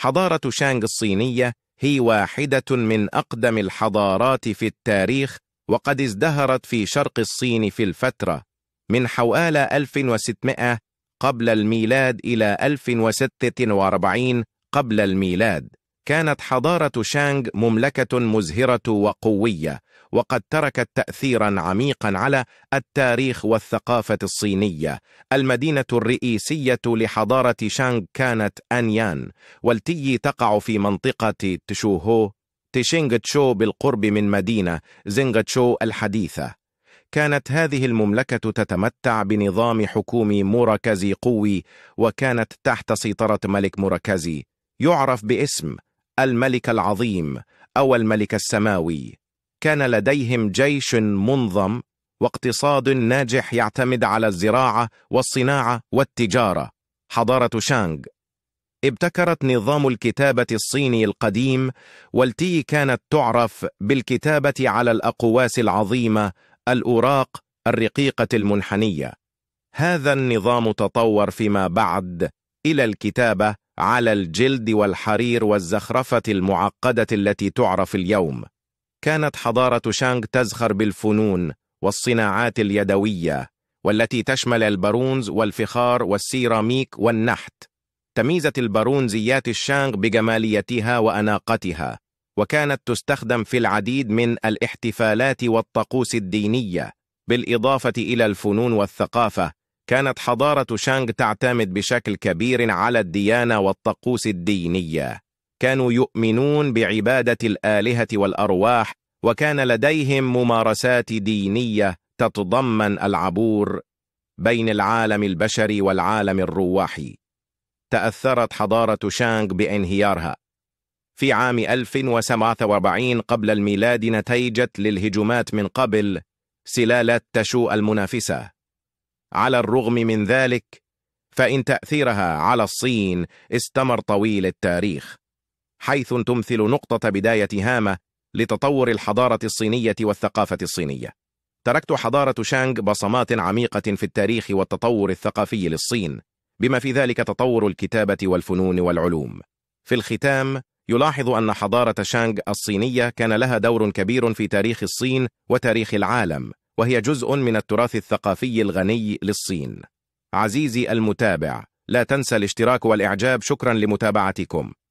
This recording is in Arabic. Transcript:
حضارة شانغ الصينية هي واحدة من أقدم الحضارات في التاريخ وقد ازدهرت في شرق الصين في الفترة من حوالي 1600 قبل الميلاد إلى 1046 قبل الميلاد كانت حضارة شانغ مملكة مزهرة وقوية وقد تركت تأثيرا عميقا على التاريخ والثقافة الصينية المدينة الرئيسية لحضارة شانغ كانت أنيان والتي تقع في منطقة تشوهو تشينغ تشو بالقرب من مدينة زينغ تشو الحديثة كانت هذه المملكة تتمتع بنظام حكومي موركازي قوي وكانت تحت سيطرة ملك موركازي يعرف باسم الملك العظيم أو الملك السماوي كان لديهم جيش منظم واقتصاد ناجح يعتمد على الزراعة والصناعة والتجارة حضارة شانغ ابتكرت نظام الكتابة الصيني القديم والتي كانت تعرف بالكتابة على الأقواس العظيمة الأوراق الرقيقة المنحنية هذا النظام تطور فيما بعد إلى الكتابة على الجلد والحرير والزخرفة المعقدة التي تعرف اليوم كانت حضارة شانغ تزخر بالفنون والصناعات اليدوية والتي تشمل البرونز والفخار والسيراميك والنحت تميزت البرونزيات الشانغ بجماليتها وأناقتها وكانت تستخدم في العديد من الاحتفالات والطقوس الدينية بالإضافة إلى الفنون والثقافة كانت حضارة شانغ تعتمد بشكل كبير على الديانة والطقوس الدينية كانوا يؤمنون بعبادة الآلهة والأرواح وكان لديهم ممارسات دينية تتضمن العبور بين العالم البشري والعالم الرواحي تأثرت حضارة شانغ بانهيارها في عام 1047 قبل الميلاد نتيجة للهجومات من قبل سلالة تشوء المنافسة على الرغم من ذلك فإن تأثيرها على الصين استمر طويل التاريخ حيث تمثل نقطة بداية هامة لتطور الحضارة الصينية والثقافة الصينية تركت حضارة شانغ بصمات عميقة في التاريخ والتطور الثقافي للصين بما في ذلك تطور الكتابة والفنون والعلوم في الختام يلاحظ أن حضارة شانغ الصينية كان لها دور كبير في تاريخ الصين وتاريخ العالم وهي جزء من التراث الثقافي الغني للصين عزيزي المتابع لا تنسى الاشتراك والإعجاب شكرا لمتابعتكم